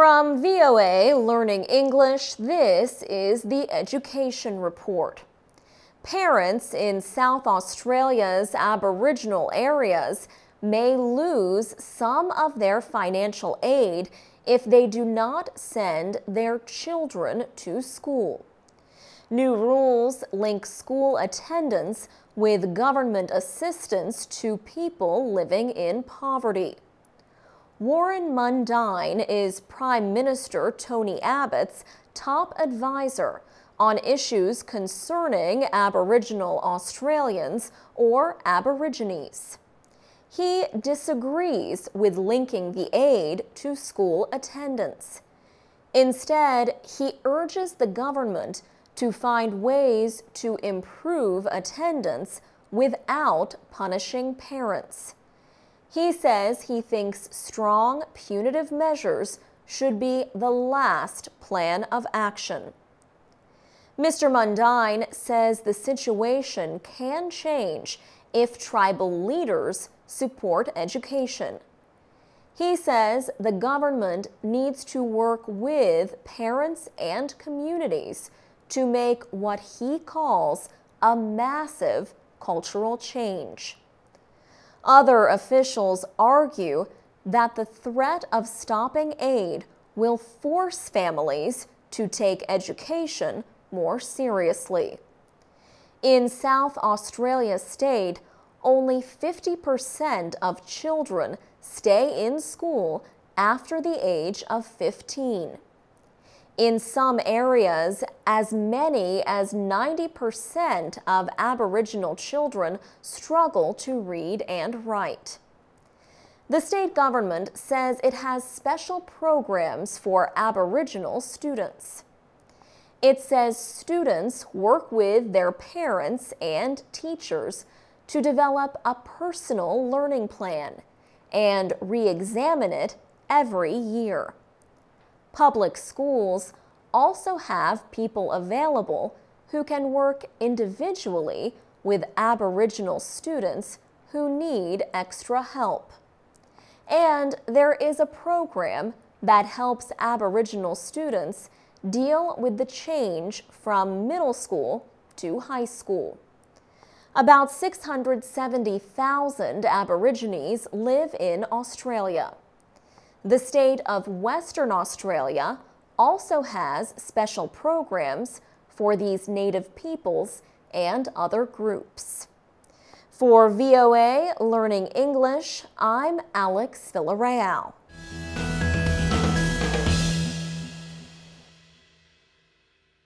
From VOA Learning English, this is the Education Report. Parents in South Australia's Aboriginal areas may lose some of their financial aid if they do not send their children to school. New rules link school attendance with government assistance to people living in poverty. Warren Mundine is Prime Minister Tony Abbott's top advisor on issues concerning Aboriginal Australians or Aborigines. He disagrees with linking the aid to school attendance. Instead, he urges the government to find ways to improve attendance without punishing parents. He says he thinks strong punitive measures should be the last plan of action. Mr. Mundine says the situation can change if tribal leaders support education. He says the government needs to work with parents and communities to make what he calls a massive cultural change. Other officials argue that the threat of stopping aid will force families to take education more seriously. In South Australia state, only 50% of children stay in school after the age of 15. In some areas, as many as 90% of Aboriginal children struggle to read and write. The state government says it has special programs for Aboriginal students. It says students work with their parents and teachers to develop a personal learning plan and re-examine it every year. Public schools also have people available who can work individually with Aboriginal students who need extra help. And there is a program that helps Aboriginal students deal with the change from middle school to high school. About 670,000 Aborigines live in Australia. The state of Western Australia also has special programs for these native peoples and other groups. For VOA Learning English, I'm Alex Villarreal.